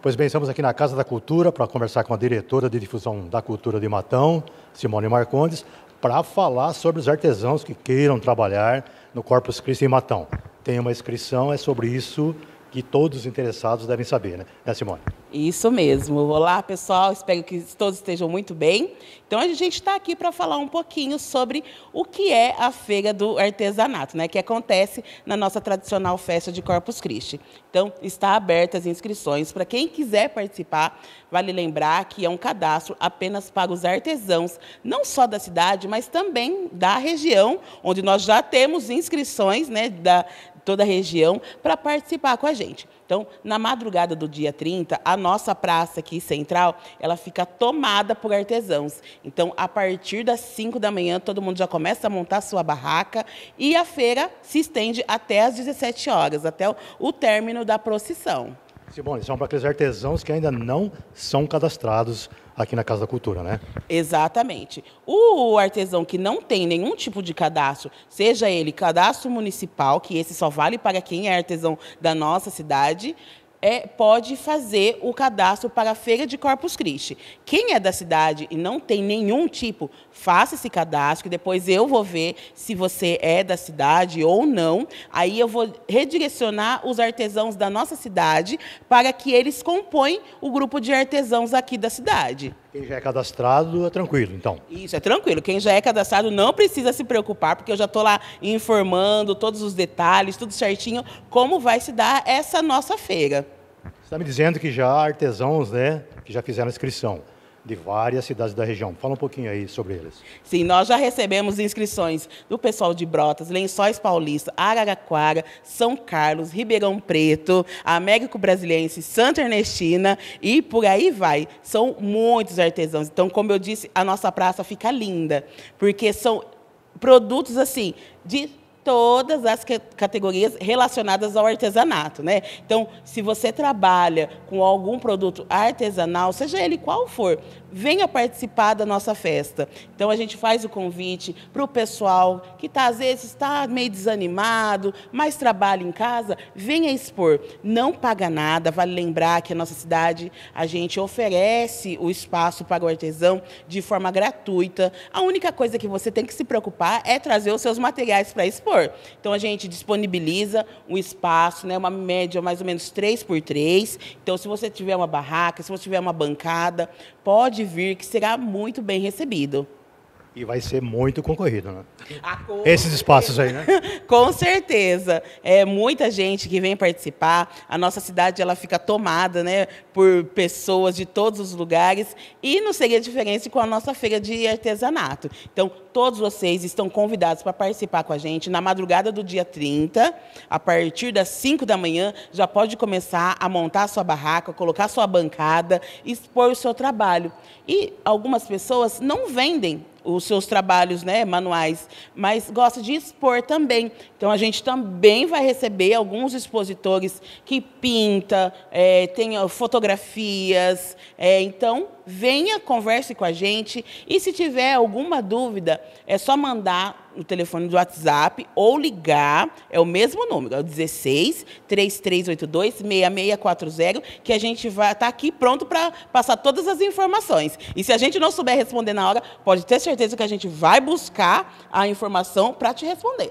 Pois bem, estamos aqui na Casa da Cultura para conversar com a diretora de difusão da cultura de Matão, Simone Marcondes, para falar sobre os artesãos que queiram trabalhar no Corpus Christi em Matão. Tem uma inscrição, é sobre isso que todos os interessados devem saber, né, é Simone? Isso mesmo. Olá, pessoal. Espero que todos estejam muito bem. Então, a gente está aqui para falar um pouquinho sobre o que é a Feira do Artesanato, né, que acontece na nossa tradicional festa de Corpus Christi. Então, está abertas as inscrições para quem quiser participar. Vale lembrar que é um cadastro apenas para os artesãos, não só da cidade, mas também da região, onde nós já temos inscrições né, da toda a região para participar com a gente. Então, na madrugada do dia 30, à nossa praça aqui central, ela fica tomada por artesãos. Então, a partir das 5 da manhã, todo mundo já começa a montar sua barraca e a feira se estende até as 17 horas, até o, término da procissão. Simone, são é para aqueles artesãos que ainda não são cadastrados aqui na Casa da Cultura, né? Exatamente. O artesão que não tem nenhum tipo de cadastro, seja ele cadastro municipal, que esse só vale para quem é artesão da nossa cidade, é, pode fazer o cadastro para a Feira de Corpus Christi. Quem é da cidade e não tem nenhum tipo, faça esse cadastro, e depois eu vou ver se você é da cidade ou não. Aí eu vou redirecionar os artesãos da nossa cidade para que eles compõem o grupo de artesãos aqui da cidade. Quem já é cadastrado é tranquilo, então. Isso, é tranquilo. Quem já é cadastrado não precisa se preocupar, porque eu já estou lá informando todos os detalhes, tudo certinho, como vai se dar essa nossa feira. Você está me dizendo que já há artesãos, né, que já fizeram a inscrição de várias cidades da região. Fala um pouquinho aí sobre eles. Sim, nós já recebemos inscrições do pessoal de Brotas, Lençóis Paulista, Araraquara, São Carlos, Ribeirão Preto, Américo Brasiliense, Santa Ernestina e por aí vai. São muitos artesãos. Então, como eu disse, a nossa praça fica linda, porque são produtos assim de todas as categorias relacionadas ao artesanato, né? Então, se você trabalha com algum produto artesanal, seja ele qual for, venha participar da nossa festa. Então a gente faz o convite para o pessoal que tá, às vezes está meio desanimado, mais trabalho em casa, venha expor. Não paga nada, vale lembrar que a nossa cidade a gente oferece o espaço para o artesão de forma gratuita. A única coisa que você tem que se preocupar é trazer os seus materiais para expor. Então a gente disponibiliza um espaço, né, uma média mais ou menos 3 por 3 Então se você tiver uma barraca, se você tiver uma bancada, pode pode vir, que será muito bem recebido. E vai ser muito concorrido, né? Ah, Esses espaços aí, né? com certeza. É muita gente que vem participar. A nossa cidade ela fica tomada, né, por pessoas de todos os lugares e não seria diferente com a nossa feira de artesanato. Então, Todos vocês estão convidados para participar com a gente na madrugada do dia 30, a partir das 5 da manhã, já pode começar a montar a sua barraca, colocar a sua bancada, expor o seu trabalho. E algumas pessoas não vendem os seus trabalhos né, manuais, mas gosta de expor também. Então a gente também vai receber alguns expositores que pintam, é, eh, tem fotografias, é, então venha, converse com a gente. E se tiver alguma dúvida, é só mandar o telefone do WhatsApp ou ligar, é o mesmo número, é o 16 3382 6640, que a gente vai estar tá aqui pronto para passar todas as informações. E se a gente não souber responder na hora, pode ter certeza que a gente vai buscar a informação para te responder.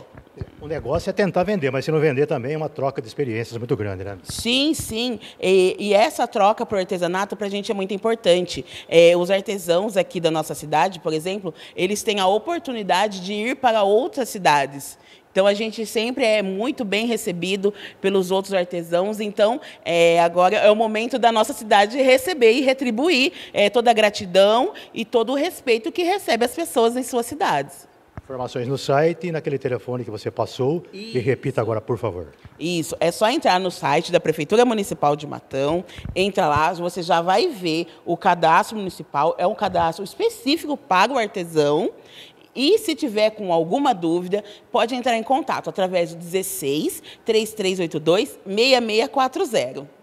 O negócio é tentar vender, mas se não vender também é uma troca de experiências muito grande, né? Sim, sim. E, e essa troca para o artesanato para a gente é muito importante. É, os artesãos aqui da nossa cidade, por exemplo, eles têm a oportunidade de ir para outras cidades. Então a gente sempre é muito bem recebido pelos outros artesãos. Então é, agora é o momento da nossa cidade receber e retribuir é, toda a gratidão e todo o respeito que recebe as pessoas em suas cidades. Informações no site e naquele telefone que você passou. Isso. E repita agora, por favor. Isso. É só entrar no site da Prefeitura Municipal de Matão. Entra lá, você já vai ver o cadastro municipal. É um cadastro específico para o artesão. E se tiver com alguma dúvida, pode entrar em contato através do 16 3382 6640.